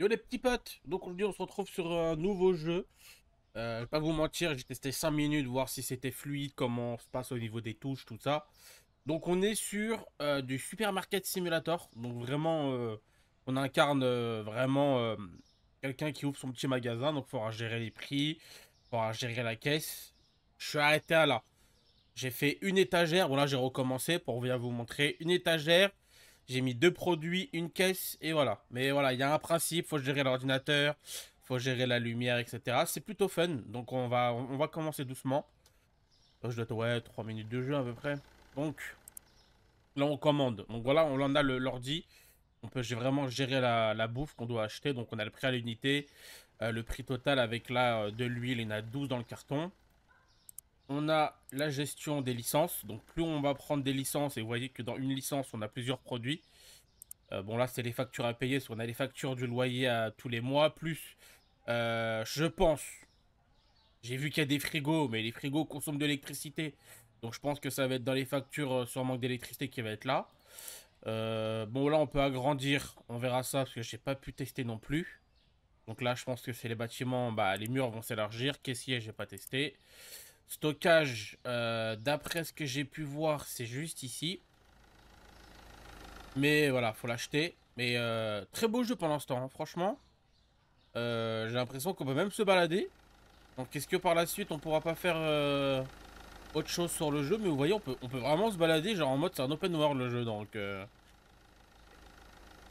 Yo les petits potes, donc aujourd'hui on se retrouve sur un nouveau jeu. Euh, je vais pas vous mentir, j'ai testé 5 minutes, voir si c'était fluide, comment on se passe au niveau des touches, tout ça. Donc on est sur euh, du Supermarket Simulator, donc vraiment euh, on incarne vraiment quelqu'un qui ouvre son petit magasin, donc il faudra gérer les prix, il faudra gérer la caisse. Je suis arrêté à là. J'ai fait une étagère, voilà là j'ai recommencé pour venir vous montrer une étagère, j'ai mis deux produits, une caisse, et voilà. Mais voilà, il y a un principe, faut gérer l'ordinateur, faut gérer la lumière, etc. C'est plutôt fun, donc on va, on va commencer doucement. Oh, je dois être, ouais, 3 minutes de jeu à peu près. Donc, là on commande. Donc voilà, on en a l'ordi. On peut vraiment gérer la, bouffe qu'on doit acheter. Donc on a le prix à l'unité, euh, le prix total avec là euh, de l'huile, il y en a 12 dans le carton. On a la gestion des licences. Donc plus on va prendre des licences, et vous voyez que dans une licence, on a plusieurs produits. Euh, bon là, c'est les factures à payer, On a les factures du loyer à tous les mois, plus euh, je pense, j'ai vu qu'il y a des frigos, mais les frigos consomment de l'électricité. Donc je pense que ça va être dans les factures euh, sur manque d'électricité qui va être là. bon là on peut agrandir, on verra ça parce que j'ai pas pu tester non plus. Donc là je pense que c'est les bâtiments, bah, les murs vont s'élargir, caissier j'ai pas testé. Stockage, euh, d'après ce que j'ai pu voir, c'est juste ici. Mais voilà, faut l'acheter. Mais euh, très beau jeu pendant ce temps, hein, franchement. Euh, j'ai l'impression qu'on peut même se balader. Donc est-ce que par la suite on pourra pas faire autre chose sur le jeu Mais vous voyez, on peut, on peut vraiment se balader, genre en mode c'est un open world le jeu, donc...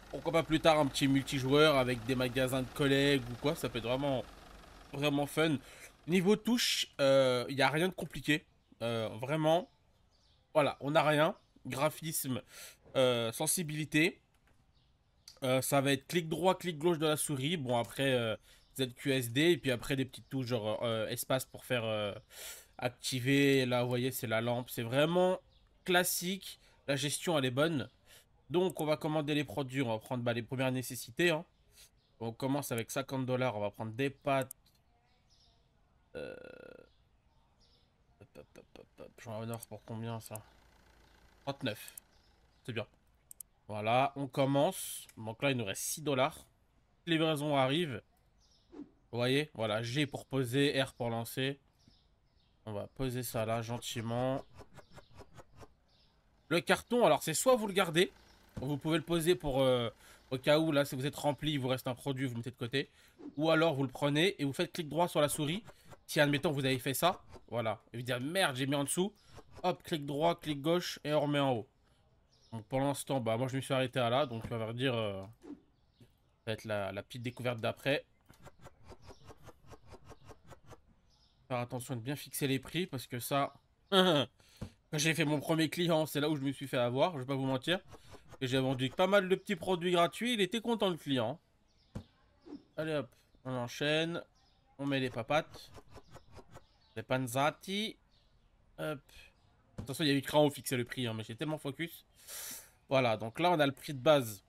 Pourquoi pas plus tard un petit multijoueur avec des magasins de collègues ou quoi, ça peut être vraiment, vraiment fun. Niveau touche, il euh, n'y a rien de compliqué. Euh, vraiment, voilà, on n'a rien. Graphisme, euh, sensibilité. ça va être clic droit, clic gauche de la souris. Bon, après ZQSD, et puis après des petites touches genre espace pour faire activer. Là, vous voyez, c'est la lampe. C'est vraiment classique. La gestion, elle est bonne. Donc, on va commander les produits. On va prendre bah, les premières nécessités. Hein. On commence avec 50 dollars. On va prendre des pâtes euh... Hop, pour combien ça 39. C'est bien. Voilà, on commence. Donc là, il nous reste 6 dollars. Livraison arrive. Vous voyez Voilà, G pour poser, R pour lancer. On va poser ça là, gentiment. Le carton, alors c'est soit vous le gardez, vous pouvez le poser pour... Euh, au cas où, là, si vous êtes rempli, il vous reste un produit, vous le mettez de côté. Ou alors, vous le prenez et vous faites clic droit sur la souris si, admettons, vous avez fait ça, voilà. Et vous dire merde, j'ai mis en dessous. Hop, clic droit, clic gauche et on remet en haut. Donc pour l'instant, bah moi je me suis arrêté à là. Donc on euh, va dire, être la, petite découverte d'après. Faire attention de bien fixer les prix parce que ça, quand j'ai fait mon premier client, c'est là où je me suis fait avoir. Je vais pas vous mentir. Et j'ai vendu pas mal de petits produits gratuits. Il était content le client. Allez hop, on enchaîne. On met les papates. Panzati. Hop. Attention, il y a eu où fixer le prix, hein, mais j'ai tellement focus. Voilà, donc là, on a le prix de base.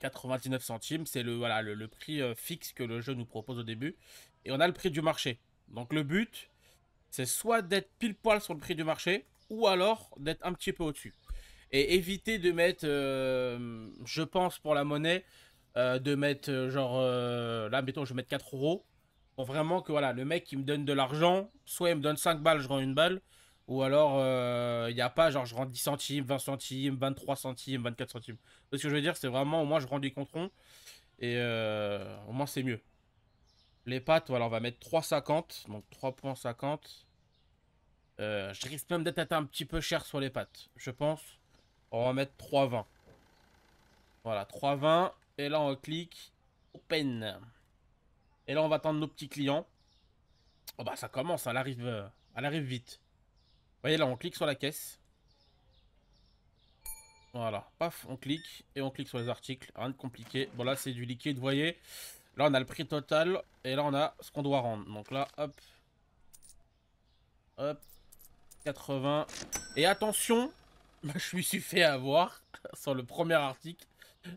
99 centimes, c'est le, voilà, le, prix euh, fixe que le jeu nous propose au début. Et on a le prix du marché. Donc le but, c'est soit d'être pile poil sur le prix du marché, ou alors d'être un petit peu au-dessus. Et éviter de mettre, euh, je pense pour la monnaie, euh, de mettre genre, là mettons je vais mettre 4 euros, pour vraiment que voilà, le mec qui me donne de l'argent, soit il me donne 5 balles, je rends une balle. Ou alors, euh, il n'y a pas genre je rends 10 centimes, 20 centimes, 23 centimes, 24 centimes. Ce que je veux dire, c'est vraiment au moins je rends du rond. Et euh, au moins c'est mieux. Les pâtes, voilà, on va mettre 3,50. Donc 3,50. Euh, je risque même d'être un petit peu cher sur les pâtes, je pense. On va mettre 3,20. Voilà, 3,20. Et là, on clique Open. Et là, on va attendre nos petits clients. Oh bah ça commence, hein, elle arrive, euh, arrive vite. Vous voyez là, on clique sur la caisse. Voilà, paf, on clique et on clique sur les articles. Rien de compliqué. Bon là, c'est du liquide, vous voyez. Là, on a le prix total et là, on a ce qu'on doit rendre. Donc là, hop. Hop. 80. Et attention, je me suis fait avoir sur le premier article.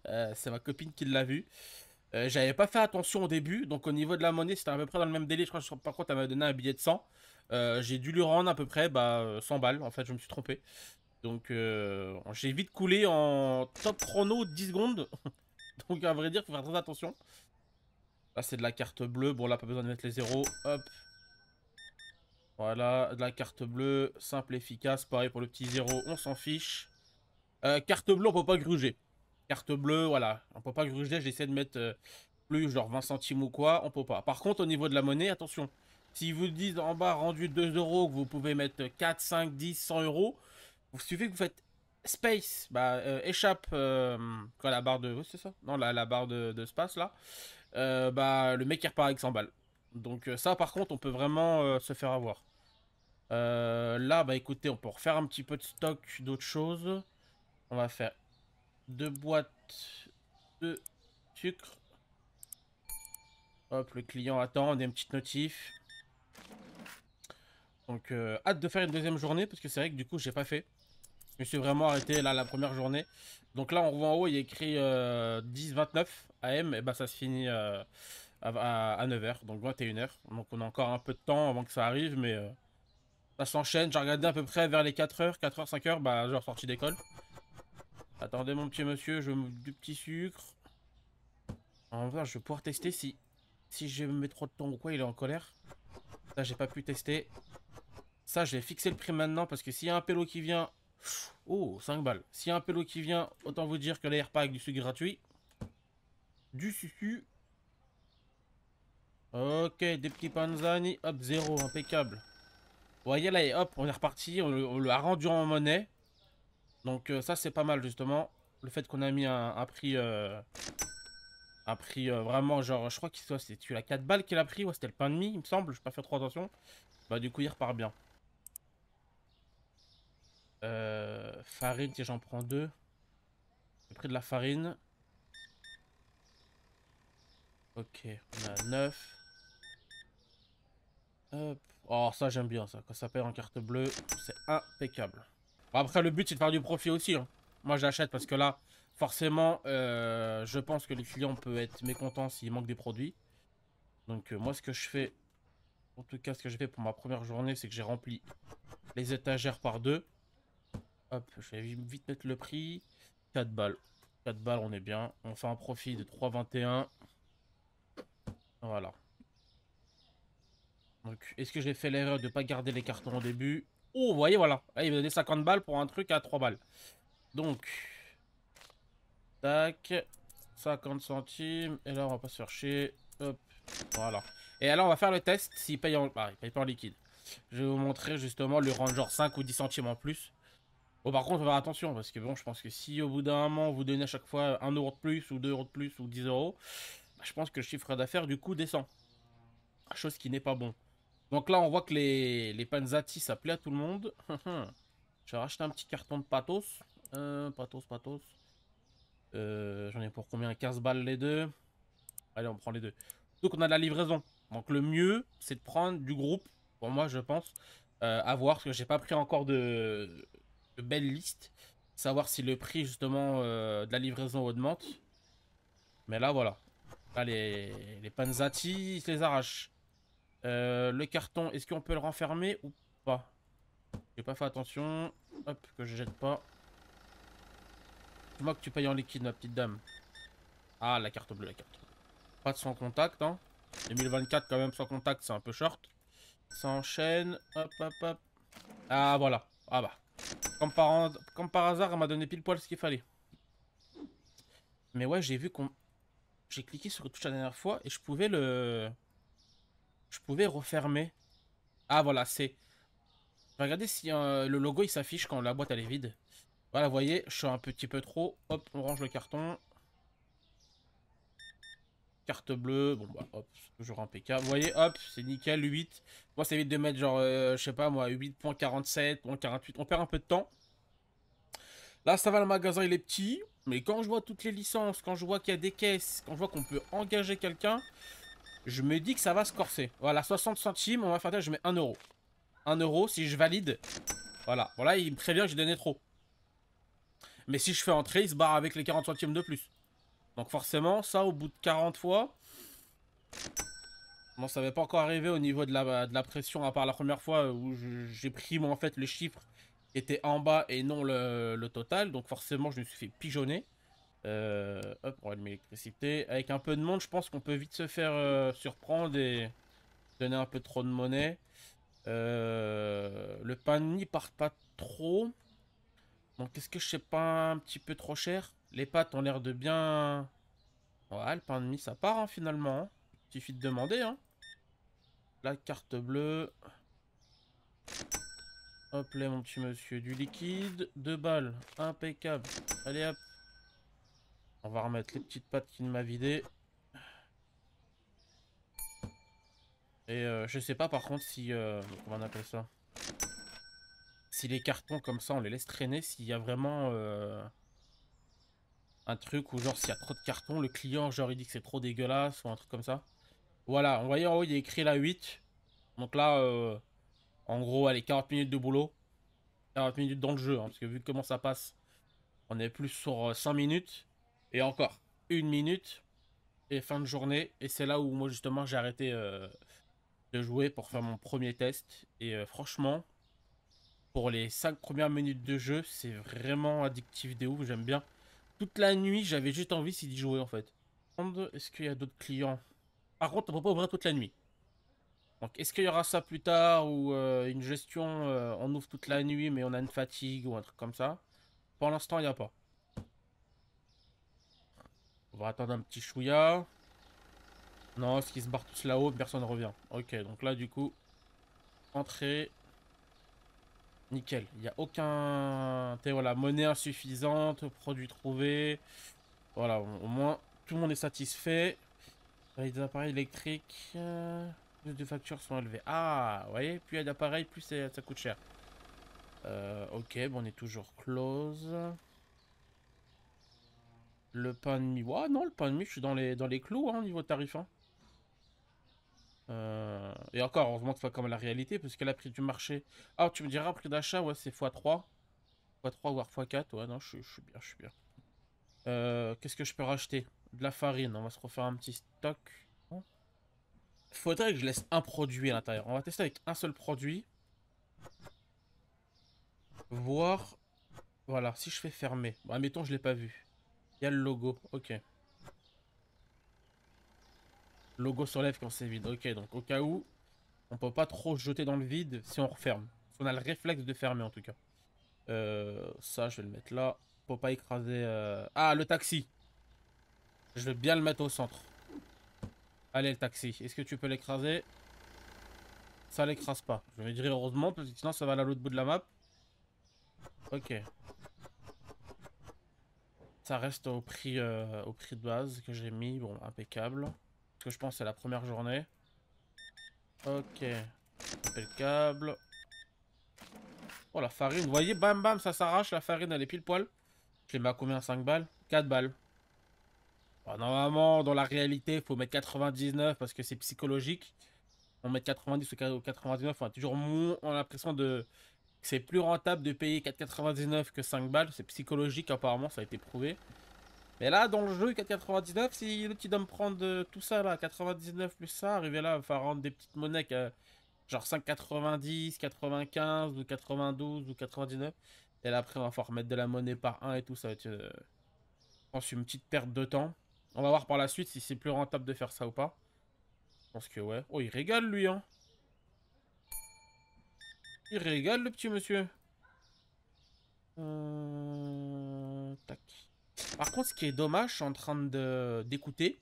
Euh, c'est ma copine qui l'a vu. Euh, j'avais pas fait attention au début, donc au niveau de la monnaie, c'était à peu près dans le même délai. Je crois que par contre, elle m'a donné un billet de 100. Euh, j'ai dû lui rendre à peu près bah, 100 euh, balles. En fait, je me suis trompé. Donc, j'ai vite coulé en top chrono 10 secondes. donc, à vrai dire, faut faire très attention. Là, c'est de la carte bleue. Bon, là, pas besoin de mettre les zéros. Hop. Voilà, de la carte bleue, simple, efficace. Pareil pour le petit zéro, on s'en fiche. carte bleue, on peut pas gruger carte bleue, voilà. On peut pas gruger j'essaie de mettre euh, plus genre 20 centimes ou quoi, on peut pas. Par contre, au niveau de la monnaie, attention. S'ils vous disent en bas rendu 2 euros que vous pouvez mettre 4, 5, 10, 100 euros, vous suffit que vous faites space, bah, euh, échappe, euh, quoi, la barre de. c'est ça Non, la, la barre de, de space là. bah, le mec qui repart avec 100 balles. Donc, ça par contre, on peut vraiment se faire avoir. là, bah écoutez, on peut refaire un petit peu de stock d'autres choses. On va faire deux boîtes de sucre. Hop, le client attend, des petites notif. Donc euh, hâte de faire une deuxième journée parce que c'est vrai que du coup j'ai pas fait. Je me suis vraiment arrêté là la première journée. Donc là on voit en haut il y a écrit 10-29 euh, AM et bah ça se finit euh, à, 9h, donc 21h. Donc on a encore un peu de temps avant que ça arrive mais ça s'enchaîne. J'ai regardé à peu près vers les 4h, 4h, 5h, bah genre sorti d'école. Attendez mon petit monsieur, je veux du petit sucre. En vrai, je vais pouvoir tester si si je mets trop de temps ou quoi, il est en colère. Ça, j'ai pas pu tester. Ça, je vais fixer le prix maintenant parce que s'il y a un pelo qui vient... Oh, 5 balles. S'il y a un pelo qui vient, autant vous dire que l'air repas du sucre gratuit. Du sucre. Ok, des petits panzani. Hop, zéro, impeccable. voyez là, hop, on est reparti. On, le a rendu en monnaie. Donc euh, ça c'est pas mal justement. Le fait qu'on a mis un, prix... un prix euh, euh, vraiment genre... Je crois qu'il tu la 4 balles qu'il a pris. ou c'était le pain de mie il me semble. Je pas fait trop attention. Bah du coup il repart bien. farine, si j'en prends deux. J'ai pris de la farine. Ok, on a 9. Hop. Oh, ça j'aime bien ça. Quand ça perd en carte bleue, c'est impeccable. Après, le but, c'est de faire du profit aussi. Hein. Moi, j'achète parce que là, forcément, euh, je pense que les clients peuvent être mécontents s'il manque des produits. Donc, euh, moi, ce que je fais, en tout cas, ce que j'ai fait pour ma première journée, c'est que j'ai rempli les étagères par deux. Hop, je vais vite mettre le prix. 4 balles. 4 balles, on est bien. On fait un profit de 3,21. Voilà. Donc, est-ce que j'ai fait l'erreur de ne pas garder les cartons au début Oh, voyez, voilà. Là, il va donner 50 balles pour un truc à 3 balles. Donc. Tac. 50 centimes. Et là, on va pas se Hop. Voilà. Et alors, on va faire le test s'il paye en... Bah, liquide. Je vais vous montrer justement le rendre genre 5 ou 10 centimes en plus. Bon, par contre, on va faire attention parce que bon, je pense que si au bout d'un moment vous donnez à chaque fois 1 euro de plus ou 2 euros de plus ou 10 euros, bah, je pense que le chiffre d'affaires du coup descend. Chose qui n'est pas bon. Donc là, on voit que les, les Panzati, ça plaît à tout le monde. Je vais racheter un petit carton de Pathos. Euh, Pathos, Pathos. Euh, j'en ai pour combien 15 balles les deux. Allez, on prend les deux. Donc on a de la livraison. Donc le mieux, c'est de prendre du groupe. Pour moi, je pense. A euh, voir, parce que j'ai pas pris encore de, belles listes. Savoir si le prix, justement, de la livraison augmente. Mais là, voilà. Là, les, les Panzati, se les arrachent. Euh, le carton, est-ce qu'on peut le renfermer ou pas J'ai pas fait attention. Hop, que je jette pas. moi que tu payes en liquide, ma petite dame. Ah, la carte bleue, la carte bleue. Pas de sans contact, hein. 2024, quand même, sans contact, c'est un peu short. Ça enchaîne. Hop, hop, hop. Ah, voilà. Ah bah. Comme par, Comme par hasard, elle m'a donné pile poil ce qu'il fallait. Mais ouais, j'ai vu qu'on... J'ai cliqué sur le touche la dernière fois et je pouvais le... Je pouvais refermer. Ah voilà, c'est... Regardez si euh, le logo il s'affiche quand la boîte elle est vide. Voilà, vous voyez, je suis un petit peu trop. Hop, on range le carton. Carte bleue, bon bah hop, toujours impeccable. Vous voyez, hop, c'est nickel, 8. Moi, c'est vite de mettre genre, euh, je sais pas moi, 8.47, 48. On perd un peu de temps. Là, ça va, le magasin, il est petit. Mais quand je vois toutes les licences, quand je vois qu'il y a des caisses, quand je vois qu'on peut engager quelqu'un, je me dis que ça va se corser. Voilà, 60 centimes, on va faire je mets 1 euro. 1 euro, si je valide, voilà. Voilà, il me prévient que j'ai donné trop. Mais si je fais entrer, il se barre avec les 40 centimes de plus. Donc forcément, ça, au bout de 40 fois... Bon, ça n'avait pas encore arrivé au niveau de la, de la pression, à part la première fois où j'ai pris, moi, en fait, le chiffre qui était en bas et non le, le total. Donc forcément, je me suis fait pigeonner. Euh, hop, on va Avec un peu de monde, je pense qu'on peut vite se faire euh, surprendre et donner un peu trop de monnaie. Euh, le pain de mie part pas trop. Donc est-ce que je sais pas un petit peu trop cher Les pâtes ont l'air de bien... voilà le pain de mie ça part hein, finalement. Il hein. suffit de demander. Hein. La carte bleue. Hop là mon petit monsieur. Du liquide. Deux balles. Impeccable. Allez hop. On va remettre les petites pattes qu'il m'a vidées. Et euh, je sais pas par contre si... Euh, on va en appeler ça Si les cartons comme ça, on les laisse traîner, s'il y a vraiment euh, un truc où genre s'il y a trop de cartons, le client genre il dit que c'est trop dégueulasse ou un truc comme ça. Voilà, on voyait en haut, il y a écrit la 8. Donc là, en gros, allez, 40 minutes de boulot. 40 minutes dans le jeu, hein, parce que vu comment ça passe, on est plus sur 5 minutes. Et encore, une minute et fin de journée. Et c'est là où moi justement j'ai arrêté euh, de jouer pour faire mon premier test. Et euh, franchement, pour les cinq premières minutes de jeu, c'est vraiment addictif des ouf, j'aime bien. Toute la nuit, j'avais juste envie d'y jouer en fait. Est-ce qu'il y a d'autres clients Par contre, on peut pas ouvrir toute la nuit. Donc, est-ce qu'il y aura ça plus tard ou euh, une gestion, on ouvre toute la nuit mais on a une fatigue ou un truc comme ça Pour l'instant, il n'y a pas. On va attendre un petit chouïa. Non, est-ce qui se barre tous là-haut, personne ne revient. Ok, donc là, du coup, entrée. Nickel. Il n'y a aucun... Voilà, monnaie insuffisante, produit trouvé. Voilà, au moins, tout le monde est satisfait. Les appareils électriques, euh, Plus de factures sont élevées. Ah, vous voyez, plus il y d'appareils, plus ça coûte cher. Euh, ok, bon, on est toujours close. Le pain de mie. ouais, non, le pain de mie, je suis dans les, dans les clous, au hein, niveau tarif. Hein. Euh, et encore, heureusement que ça pas comme la réalité, parce qu'elle a pris du marché. Ah, tu me diras, prix d'achat, ouais, c'est x3. x3, voire x4. Ouais, non, je, suis bien, je suis bien. Euh, qu'est-ce que je peux racheter De la farine, on va se refaire un petit stock. Faudrait que je laisse un produit à l'intérieur. On va tester avec un seul produit. Voir. Voilà, si je fais fermer. Bah, mettons, je l'ai pas vu. Il y a le logo, ok. Logo s'enlève quand c'est vide, ok. Donc au cas où, on peut pas trop jeter dans le vide si on referme. On a le réflexe de fermer en tout cas. Euh, ça, je vais le mettre là. Pour pas écraser... Euh, ah, le taxi Je vais bien le mettre au centre. Allez, le taxi. Est-ce que tu peux l'écraser Ça l'écrase pas. Je vais dire heureusement, parce que sinon ça va à l'autre bout de la map. Ok, ça reste au prix, euh, au prix de base que j'ai mis. Bon, impeccable. Parce que je pense c'est la première journée. Ok. Impeccable. Oh, la farine. Vous voyez, bam bam, ça s'arrache. La farine, elle est pile poil. Je l'ai mis à combien 5 balles 4 balles. Bah, normalement, dans la réalité, il faut mettre 99 parce que c'est psychologique. On met 90 ou 99, on a toujours l'impression de, c'est plus rentable de payer 4,99 que 5 balles. C'est psychologique, apparemment, ça a été prouvé. Mais là, dans le jeu, 4,99, si le petit dame prend prendre tout ça, là, 99 plus ça, arriver là, il va rendre des petites monnaies, euh, genre 5,90, 95, ou 92, ou 99. Et là, après, on va falloir mettre de la monnaie par 1 et tout, ça va être, euh, pense, une petite perte de temps. On va voir par la suite si c'est plus rentable de faire ça ou pas. Je pense que ouais. Oh, il régale, lui, hein. Il régale le petit monsieur. Euh, Par contre, ce qui est dommage, en train d'écouter.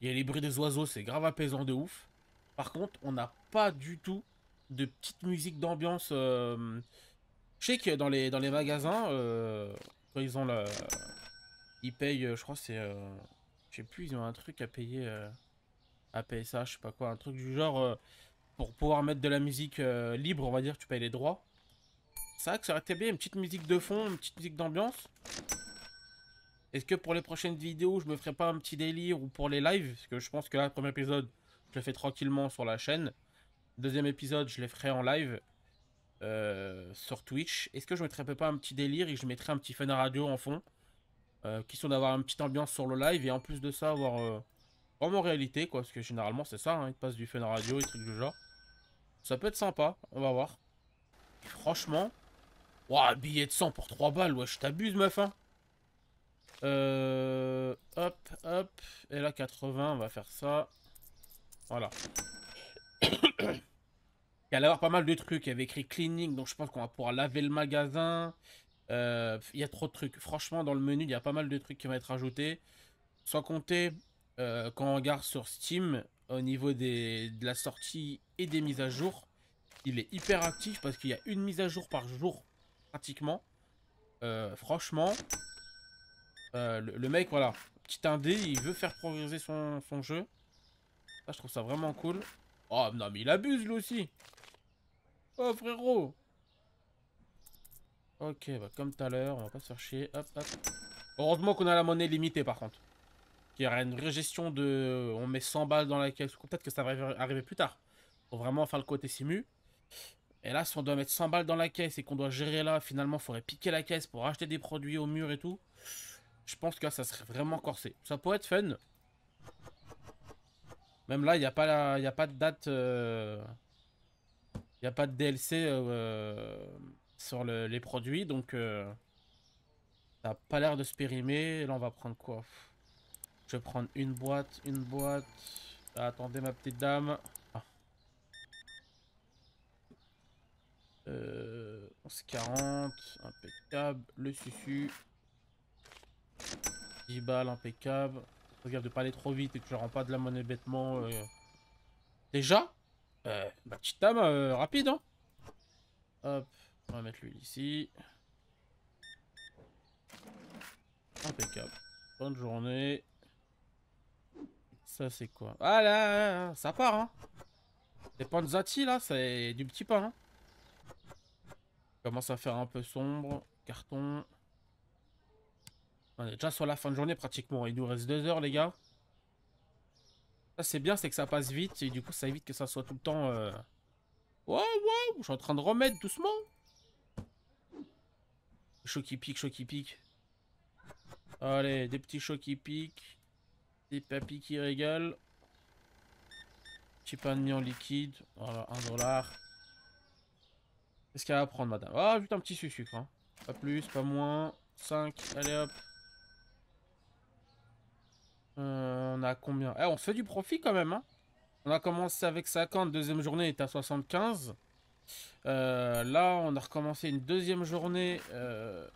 Il y a les bruits des oiseaux, c'est grave apaisant de ouf. Par contre, on n'a pas du tout de petite musique d'ambiance. Je sais que dans les, dans les magasins, euh, ils ont la... Ils payent, euh, je crois c'est... Euh... Je sais plus, ils ont un truc à payer... À payer ça, je sais pas quoi, un truc du genre pour pouvoir mettre de la musique euh, libre, on va dire, tu payes les droits. C'est vrai que ça aurait été bien, une petite musique de fond, une petite musique d'ambiance. Est-ce que pour les prochaines vidéos, je me ferai pas un petit délire ou pour les lives Parce que je pense que là, le premier épisode, je le fais tranquillement sur la chaîne. Deuxième épisode, je les ferai en live euh, sur Twitch. Est-ce que je mettrais pas un petit délire et je mettrai un petit fun radio en fond euh, Qui sont d'avoir une petite ambiance sur le live et en plus de ça, avoir en réalité, quoi, parce que généralement c'est ça, hein, il passe passe du fun radio et trucs du genre. Ça peut être sympa, on va voir. franchement, Ouah, billet de sang pour 3 balles, ouais, je t'abuse, meuf, hein. Euh, hop, hop. Et là, 80, on va faire ça. Voilà. Il y a avoir pas mal de trucs. Il y avait écrit cleaning, donc je pense qu'on va pouvoir laver le magasin. Euh, il y a trop de trucs. Franchement, dans le menu, il y a pas mal de trucs qui vont être ajoutés. Sans compter euh, quand on regarde sur Steam, au niveau des, de la sortie et des mises à jour, il est hyper actif parce qu'il y a une mise à jour par jour, pratiquement. Euh, franchement, euh, le, mec, voilà, petit indé, il veut faire progresser son, jeu. je trouve ça vraiment cool. Oh, non, mais il abuse, lui aussi. Oh, frérot. Ok, bah, comme tout à l'heure, on va pas se faire chier. Heureusement qu'on a la monnaie limitée, par contre. Il y aura une régestion de. On met 100 balles dans la caisse. Peut-être que ça va arriver plus tard. Pour vraiment faire le côté simu. Et là, si on doit mettre 100 balles dans la caisse et qu'on doit gérer là, finalement, il faudrait piquer la caisse pour acheter des produits au mur et tout. Je pense que ça serait vraiment corsé. Ça pourrait être fun. Même là, il n'y a, pas a pas de date. Euh, il n'y a pas de DLC euh, euh, sur les produits. Donc, ça n'a pas l'air de se périmer. là, on va prendre quoi je vais prendre une boîte, une boîte. Ah, attendez ma petite dame. 11,40, ah. euh, impeccable. Le susu. 10 balles, impeccable. Regarde de pas aller trop vite et que je rends pas de la monnaie bêtement. Euh. Déjà euh, Ma petite dame, rapide, hein Hop, on va mettre lui ici. Impeccable. Bonne journée. Ça, c'est quoi Ah là, ça part, hein Les panzati, là, c'est du petit pain, hein. Commence à faire un peu sombre. Carton. On est déjà sur la fin de journée, pratiquement. Il nous reste deux heures, les gars. Ça, c'est bien, c'est que ça passe vite. Et du coup, ça évite que ça soit tout le temps... Wow, euh, wow Je suis en train de remettre, doucement Choc qui pique, choc qui pique. Allez, des petits chocs qui piquent. Des qui régale Petit panier en liquide. Voilà, 1 dollar. Qu'est-ce qu'elle va prendre, madame Ah, un un petit sucre. Hein. Pas plus, pas moins. 5, allez hop. Euh, on a combien eh, On fait du profit quand même. Hein. on a commencé avec 50, deuxième journée est à 75. Euh, là, on a recommencé une deuxième journée. Euh,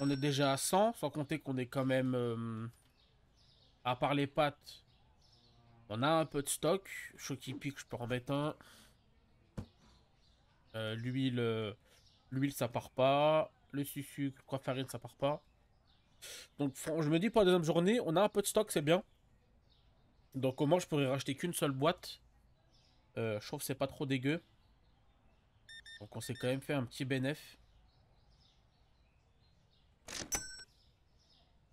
on est déjà à 100, sans compter qu'on est quand même à part les pâtes, on a un peu de stock. qui pique, je peux en mettre un. Euh, l'huile, euh, l'huile ça part pas. Le sucre, quoi farine ça part pas. Donc je me dis pour la deuxième journée, on a un peu de stock, c'est bien. Donc au moins je pourrais racheter qu'une seule boîte. Euh, je trouve que c'est pas trop dégueu. Donc on s'est quand même fait un petit bénéfice.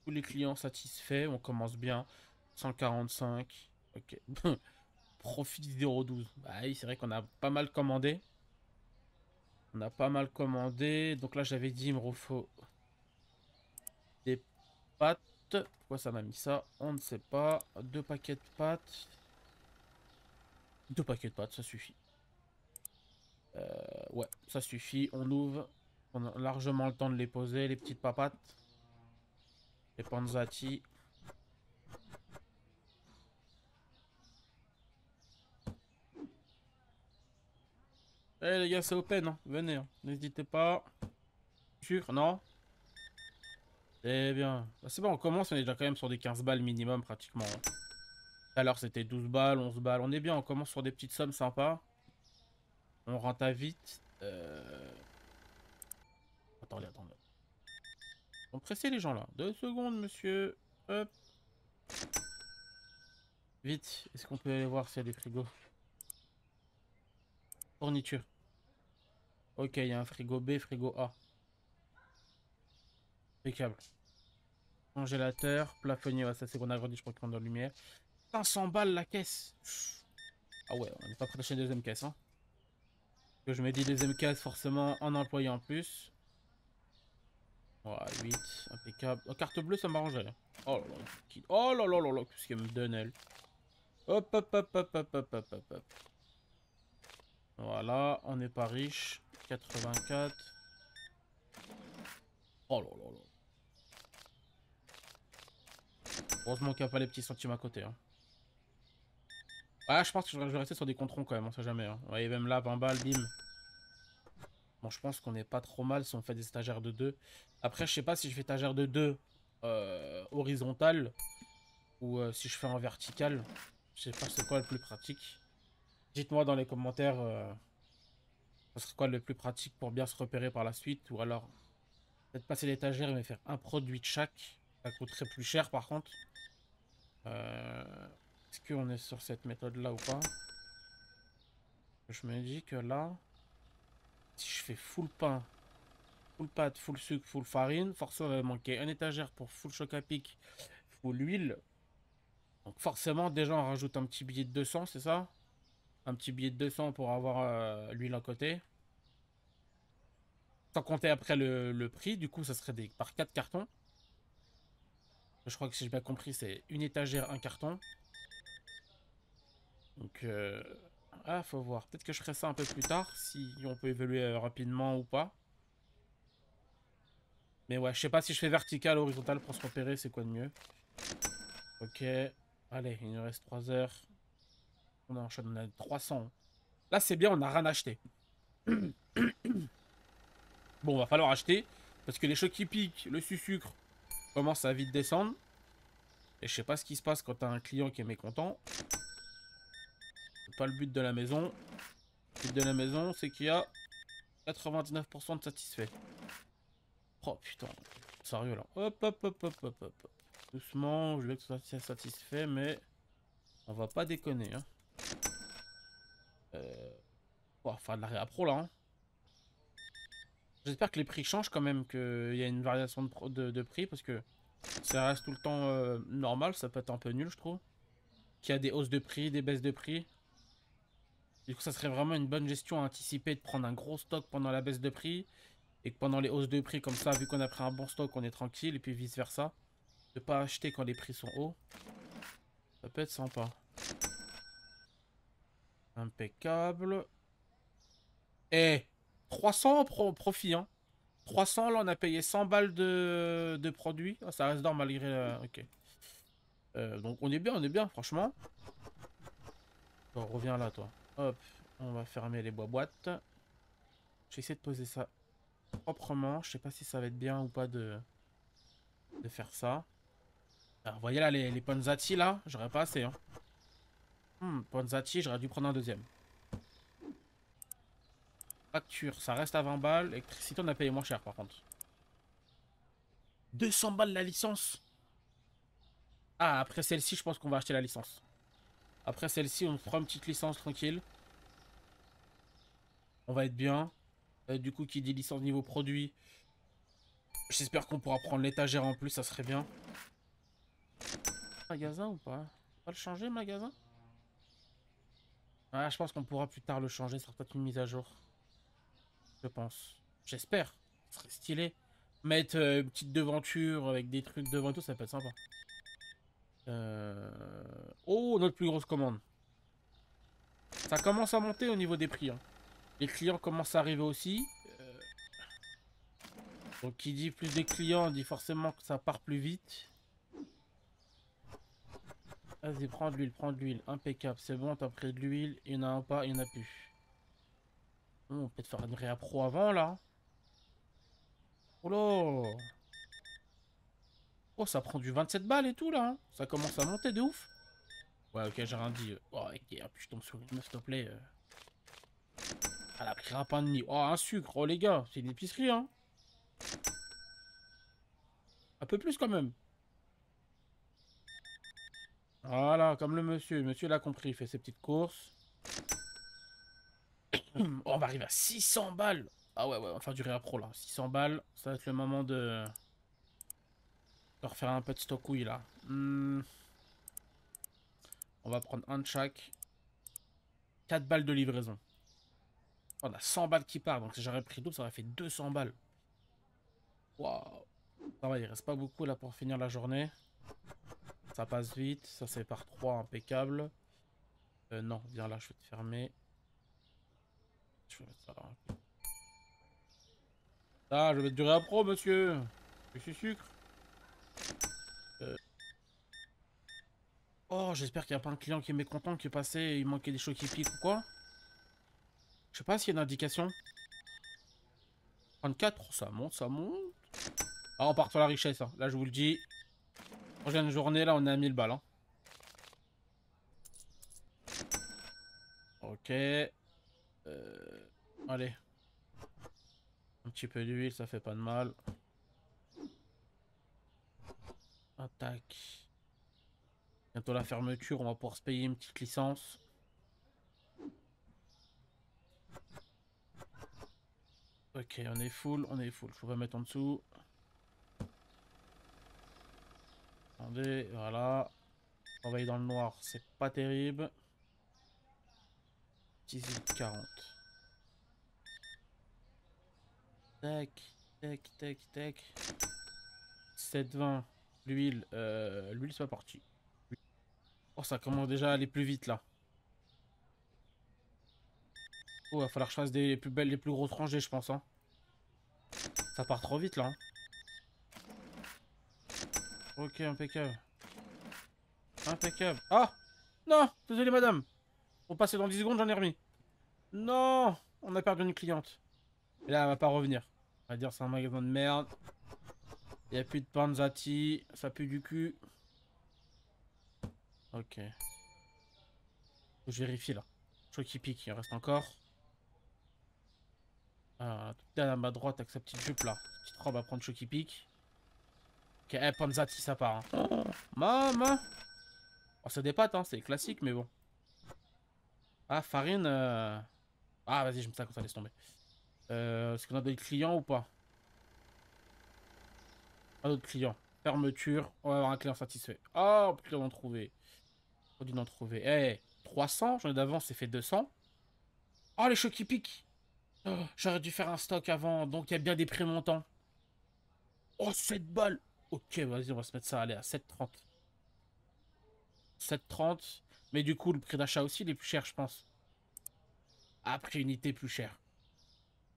Tous les clients satisfaits, on commence bien. 145, ok. Profit 0,12. Ah c'est vrai qu'on a pas mal commandé. On a pas mal commandé. Donc là, j'avais dit, il me refaut des pâtes. Pourquoi ça m'a mis ça On ne sait pas. Deux paquets de pâtes. Deux paquets de pâtes, ça suffit. Euh, ouais, ça suffit. On ouvre. On a largement le temps de les poser, les petites papates. Et Panzati. Eh les gars, c'est open, hein. venez, hein. n'hésitez pas. Sucre, non Eh bien, bah, c'est bon, on commence, on est déjà quand même sur des 15 balles minimum pratiquement. Hein. Alors c'était 12 balles, 11 balles, on est bien, on commence sur des petites sommes sympas. On rentre à vite. Euh... Attendez, attendez. On presse les gens là. Deux secondes, monsieur. Hop. Vite, est-ce qu'on peut aller voir s'il y a des frigos Fourniture. Ok, il y a un frigo B, frigo A. Impeccable. Congélateur, plafonnier, ça c'est qu'on a agrandi, je crois prendre dans la lumière. 500 balles la caisse Ah ouais, on n'est pas près d'acheter deuxième caisse. Hein. je me dis deuxième caisse forcément en employé en plus. 8, impeccable. Oh, carte bleue, ça m'arrangerait. Hein. Oh, oh là là, là là qu'est-ce qu'elle me donne, elle Hop, hop, hop, hop, hop, hop, hop, hop, hop. Voilà, on n'est pas riche. 84. Oh là là là. Heureusement qu'il n'y a pas les petits centimes à côté. Hein. Ah, je pense que je vais rester sur des controns quand même, on sait jamais. Hein. Ouais, même là, 20 balles, bim. Bon, je pense qu'on n'est pas trop mal si on fait des stagiaires de 2. Après, je sais pas si je fais étagère de deux euh, horizontale ou euh, si je fais en vertical. Je sais pas c'est quoi le plus pratique. Dites-moi dans les commentaires euh, ce serait quoi le plus pratique pour bien se repérer par la suite ou alors peut-être passer l'étagère mais faire un produit de chaque. Ça coûterait plus cher par contre. Est-ce qu'on est sur cette méthode là ou pas Je me dis que là, si je fais full pain, full pâte, full sucre, full farine. Forcément, il va manquer une étagère pour full choc à pic, full l'huile. Donc forcément, déjà, on rajoute un petit billet de 200, c'est ça Un petit billet de 200 pour avoir euh, l'huile à côté. Sans compter après le, prix, du coup, ça serait des, par 4 cartons. Je crois que si j'ai bien compris, c'est une étagère, un carton. Donc, euh, ah, faut voir. Peut-être que je ferai ça un peu plus tard, si on peut évoluer euh, rapidement ou pas. Mais ouais, je sais pas si je fais vertical, horizontal pour se repérer, c'est quoi de mieux. Ok. Allez, il nous reste 3 heures. On en enchaîne, on a 300. Là, c'est bien, on n'a rien acheté. bon, va falloir acheter. Parce que les chocs qui piquent, le sucre commence à vite descendre. Et je sais pas ce qui se passe quand t'as un client qui est mécontent. pas le but de la maison. Le but de la maison, c'est qu'il y a 99% de satisfaits. Oh putain, sérieux là. Hop, hop, hop, hop, hop, hop. Doucement, je veux que satisfait, mais on va pas déconner. Hein. Euh... faire de la réa là. Hein. J'espère que les prix changent quand même, qu'il y a une variation de, prix, parce que ça reste tout le temps euh, normal, ça peut être un peu nul, je trouve. Qu'il y a des hausses de prix, des baisses de prix. Du coup, ça serait vraiment une bonne gestion à anticiper de prendre un gros stock pendant la baisse de prix et que pendant les hausses de prix comme ça, vu qu'on a pris un bon stock, on est tranquille, et puis vice versa, de pas acheter quand les prix sont hauts, ça peut être sympa. Impeccable. Eh 300 pro profit, hein 300, là, on a payé 100 balles de, de produits. Ah, ça reste d'or malgré... Euh, ok. Euh, donc, on est bien, on est bien, franchement. Bon, reviens là, toi. Hop, on va fermer les bois-boîtes. J'essaie de poser ça je sais pas si ça va être bien ou pas de, de faire ça. Alors, vous voyez là, les, les Ponzati, là, j'aurais pas assez. Hein. Hmm, Ponzati, j'aurais dû prendre un deuxième. Facture, ça reste à 20 balles. Électricité, on a payé moins cher, par contre. 200 balles la licence Ah, après celle-ci, je pense qu'on va acheter la licence. Après celle-ci, on fera une petite licence tranquille. On va être bien. Euh, du coup, qui dit licence niveau produit. J'espère qu'on pourra prendre l'étagère en plus, ça serait bien. Magasin ou pas On le changer, magasin ah, je pense qu'on pourra plus tard le changer, ça sera peut-être une mise à jour. Je pense. J'espère. Ce serait stylé. Mettre euh, une petite devanture avec des trucs devant tout, ça peut être sympa. Euh, oh, notre plus grosse commande. Ça commence à monter au niveau des prix. Hein. Les clients commencent à arriver aussi. Euh, donc qui dit plus de clients dit forcément que ça part plus vite. Vas-y, prends de l'huile, prends de l'huile. Impeccable, c'est bon, t'as pris de l'huile. Il y en a un pas, il n'y en a plus. on peut faire une réappro avant, là. Oh là Oh, ça prend du 27 balles et tout, là. Hein. Ça commence à monter de ouf. Ouais, ok, j'ai rien dit. Oh, ok, je tombe sur une meuf, s'il te plaît. Euh. Elle a pris un de mie. Oh, un sucre. Oh, les gars, c'est une épicerie, hein. Un peu plus, quand même. Voilà, comme le monsieur. Monsieur l'a compris. Il fait ses petites courses. Oh, on va arriver à 600 balles. Ah ouais, ouais, on va faire du réappro là. 600 balles. Ça va être le moment de... De refaire un peu de stockouille, là. Hmm. On va prendre un de chaque. 4 balles de livraison. Oh, on a 100 balles qui part. Donc si j'aurais pris double, ça aurait fait 200 balles. Waouh. Ça va, il reste pas beaucoup là pour finir la journée. Ça passe vite. Ça, c'est par 3, impeccable. Euh, non, viens là, je vais te fermer. Je vais mettre ça là. Ah, je vais durer à pro, monsieur. Je suis sucre. Euh. Oh, j'espère qu'il n'y a pas un client qui est mécontent, qui est passé, il manquait des chocs qui piquent ou quoi. Je sais pas s'il y a une indication. 34, ça monte, ça monte. Ah, on part sur la richesse, hein. là je vous le dis. Prochaine journée, là on est à 1000 balles. Hein. Ok. Euh, allez. Un petit peu d'huile, ça fait pas de mal. Attaque. Bientôt la fermeture, on va pouvoir se payer une petite licence. Ok, on est full, on est full. Faut pas mettre en dessous. Attendez, voilà. On Travailler dans le noir, c'est pas terrible. 18,40. Tac, tac, tac, tac. 7,20. L'huile, euh, l'huile, c'est pas parti. Oh, ça commence déjà à aller plus vite là. Oh, il va falloir que je fasse des les plus belles, les plus grosses rangées, je pense. Hein. Ça part trop vite, là. Hein. Ok, impeccable. Impeccable. Ah Non Désolé, madame. On passer dans 10 secondes, j'en ai remis. Non On a perdu une cliente. Et là, elle va pas revenir. On va dire c'est un magasin de merde. Il n'y a plus de panzati. Ça pue du cul. Ok. Je vérifie, là. Je crois qu'il pique. Il reste encore. Ah, à ma droite avec sa petite jupe là. Petite robe à prendre Chucky Pique. Ok, eh, si ça part. Hein. maman Oh, c'est des pâtes, hein, c'est classique, mais bon. Ah, farine. Euh, ah, vas-y, je me ça quand ça laisse tomber. Euh, Est-ce qu'on a d'autres clients ou pas Un d'autres clients. Fermeture, on va avoir un client satisfait. Oh, putain, on trouver. dû en trouver. Eh, 300, j'en ai d'avance, c'est fait 200. Oh, les chocs qui piquent Oh, j'aurais dû faire un stock avant, donc il y a bien des prix montants. Oh, 7 balles Ok, vas-y, on va se mettre ça allez, à 7,30. 7,30. Mais du coup, le prix d'achat aussi, il est plus cher, je pense. Après, ah, unité plus cher.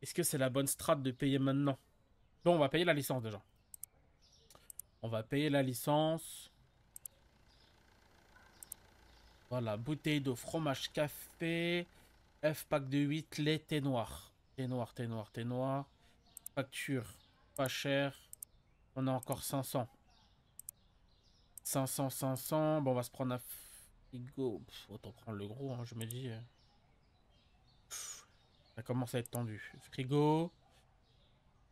Est-ce que c'est la bonne strate de payer maintenant Bon, on va payer la licence déjà. On va payer la licence. Voilà, bouteille de fromage café, F-pack de 8, lait et noir. T'es noir, t'es noir, t'es noir. Facture, pas cher. On a encore 500. 500, 500. Bon, on va se prendre un frigo. autant prendre le gros, hein, je me dis. Hein. ça commence à être tendu. Frigo.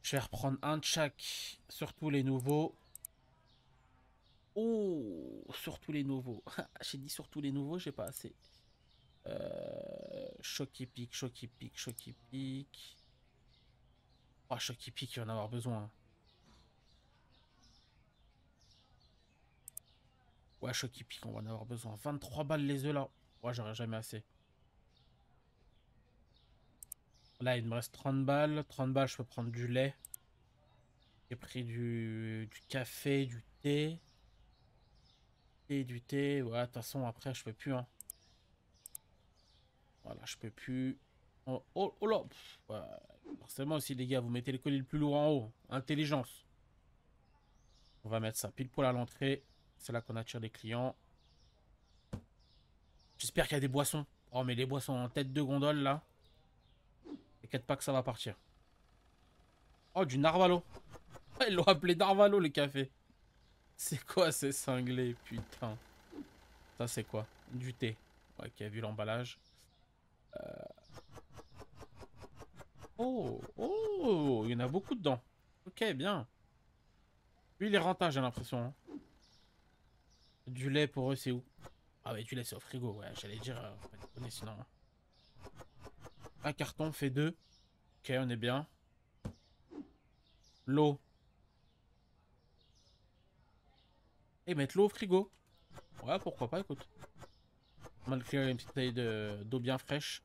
Je vais reprendre un de chaque. Surtout les nouveaux. Oh, surtout les nouveaux. j'ai dit surtout les nouveaux, j'ai pas assez. Euh, choc qui pique, choc qui pique, choc qui pique. Oh, choc qui pique, il va en avoir besoin. Hein. Ouais, choc qui pique, on va en avoir besoin. 23 balles les œufs là. Ouais, j'aurais jamais assez. Là, il me reste 30 balles. 30 balles, je peux prendre du lait. J'ai pris du, café, du thé. Et du thé, ouais, de toute façon, après, je peux plus, hein. Voilà, je peux plus... Oh, oh, oh là Forcément, aussi, les gars, vous mettez le colis le plus lourd en haut. Intelligence. On va mettre ça pile poil à l'entrée. C'est là qu'on attire les clients. J'espère qu'il y a des boissons. Oh, mais les boissons en tête de gondole, là. T'inquiète pas que ça va partir. Oh, du narvalo. Ils l'ont appelé narvalo, le café. C'est quoi ces cinglés, putain Ça, c'est quoi Du thé. Ouais, qui a vu l'emballage. Euh, oh, oh, il y en a beaucoup dedans. Ok, bien. Lui, il est rentable, j'ai l'impression. Hein. Du lait pour eux, c'est où Ah mais du lait, c'est au frigo, ouais. J'allais dire, euh, on sinon. Hein. Un carton fait deux. Ok, on est bien. L'eau. Et eh, mettre l'eau au frigo. Ouais, pourquoi pas, écoute. Malgré une petite taille d'eau bien fraîche.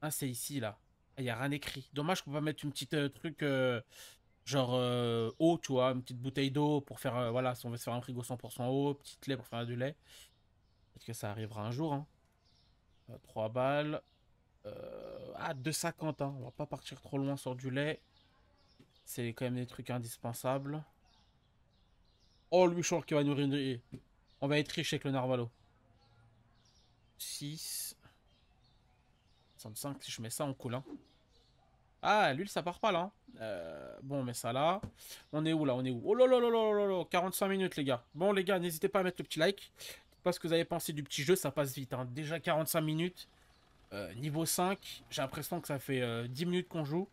Ah, c'est ici, là. Il ah, n'y a rien écrit. Dommage qu'on peut pas mettre une petite euh, truc euh, genre euh, eau, tu vois, une petite bouteille d'eau pour faire, voilà, si on veut se faire un frigo 100% eau, petite lait pour faire du lait. Peut-être que ça arrivera un jour. Hein. 3 balles. ah, 2,50. Hein. On va pas partir trop loin sur du lait. C'est quand même des trucs indispensables. Oh, lui, crois qui va nous rendre. On va être riche avec le Narvalo. 6. 65, si je mets ça en coulin. Hein. Ah, l'huile, ça part pas, là. Hein. Euh, bon, on met ça là. On est où, là On est où Oh là là là là là 45 minutes, les gars. Bon, les gars, n'hésitez pas à mettre le petit like. parce que vous avez pensé du petit jeu, ça passe vite. Hein. Déjà 45 minutes. Euh, niveau 5, j'ai l'impression que ça fait 10 euh, minutes qu'on joue.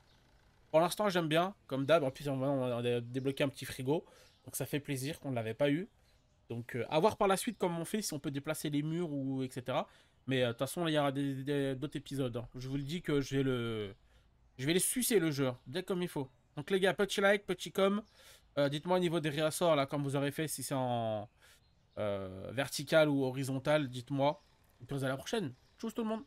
Pour l'instant, j'aime bien, comme d'hab. En plus, on a débloqué un petit frigo. Donc ça fait plaisir qu'on ne l'avait pas eu. Donc, euh, à voir par la suite comment on fait, si on peut déplacer les murs ou etc. Mais euh, de toute façon, il y aura d'autres épisodes. Hein. Je vous le dis que je vais le. Je vais les sucer le jeu, dès comme il faut. Donc les gars, petit like, petit com. Euh, dites-moi au niveau des réassorts, là, comme vous aurez fait, si c'est en vertical ou horizontal, dites-moi. Et puis à la prochaine. Tchuss tout le monde.